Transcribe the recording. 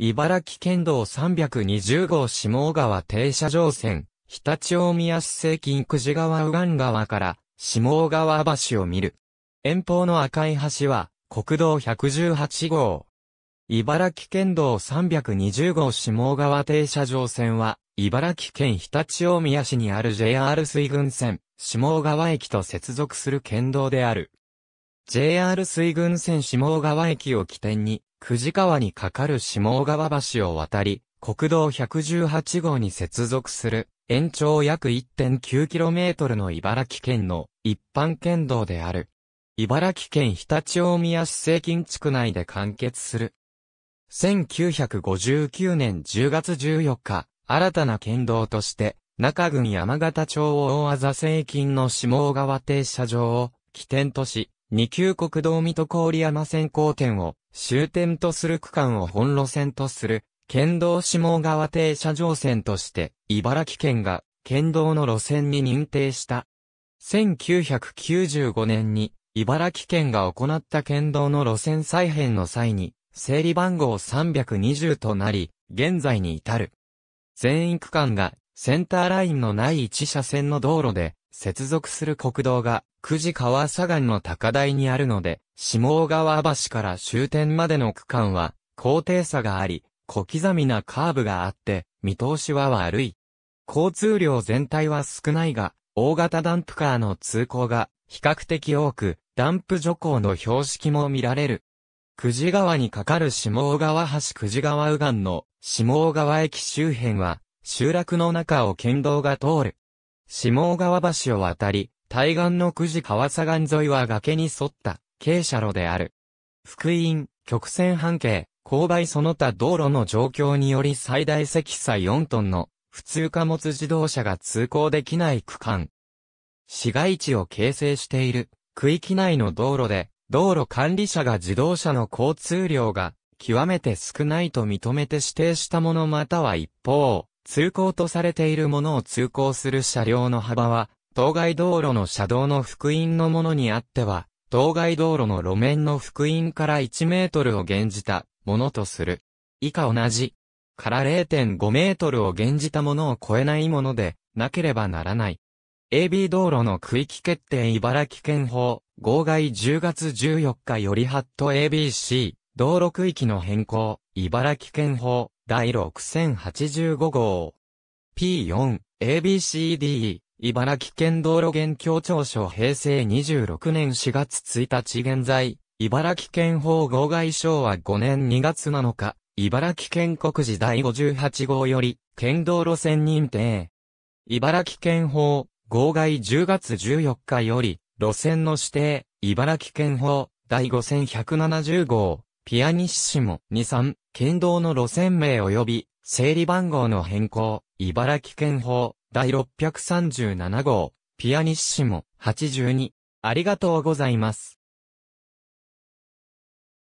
茨城県道320号下川停車場線、常陸大宮市西近久慈川右岸川から下川橋を見る。遠方の赤い橋は国道118号。茨城県道320号下川停車場線は、茨城県常陸大宮市にある JR 水郡線、下川駅と接続する県道である。JR 水軍線下川駅を起点に、久慈川に架かる下川橋を渡り、国道118号に接続する、延長約 1.9km の茨城県の一般県道である。茨城県常陸大宮市西近地区内で完結する。1959年10月14日、新たな県道として、中郡山形町大和座西近の下川停車場を起点とし、二級国道水戸郡山線交点を終点とする区間を本路線とする、県道下川停車場線として、茨城県が県道の路線に認定した。1995年に、茨城県が行った県道の路線再編の際に、整理番号320となり、現在に至る。全域区間がセンターラインのない一車線の道路で、接続する国道が、久慈川左岸の高台にあるので、下川橋から終点までの区間は、高低差があり、小刻みなカーブがあって、見通しは悪い。交通量全体は少ないが、大型ダンプカーの通行が比較的多く、ダンプ徐行の標識も見られる。久慈川に架かる下川橋久慈川右岸の下川駅周辺は、集落の中を県道が通る。下川橋を渡り、対岸の九時川左岸沿いは崖に沿った傾斜路である。福音、曲線半径、勾配その他道路の状況により最大積載4トンの普通貨物自動車が通行できない区間。市街地を形成している区域内の道路で道路管理者が自動車の交通量が極めて少ないと認めて指定したものまたは一方、通行とされているものを通行する車両の幅は、当該道路の車道の福音のものにあっては、当該道路の路面の福音から1メートルを減じたものとする。以下同じ。から0.5メートルを減じたものを超えないもので、なければならない。AB 道路の区域決定茨城県法、号外10月14日よりハット ABC、道路区域の変更、茨城県法、第6085号。P4、ABCD、茨城県道路現協調所平成26年4月1日現在、茨城県法号外省は5年2月7日、茨城県国時第58号より、県道路線認定。茨城県法、号外10月14日より、路線の指定、茨城県法、第5170号、ピアニッシモ23、県道の路線名及び、整理番号の変更、茨城県法、第637号、ピアニッシモ82。ありがとうございます。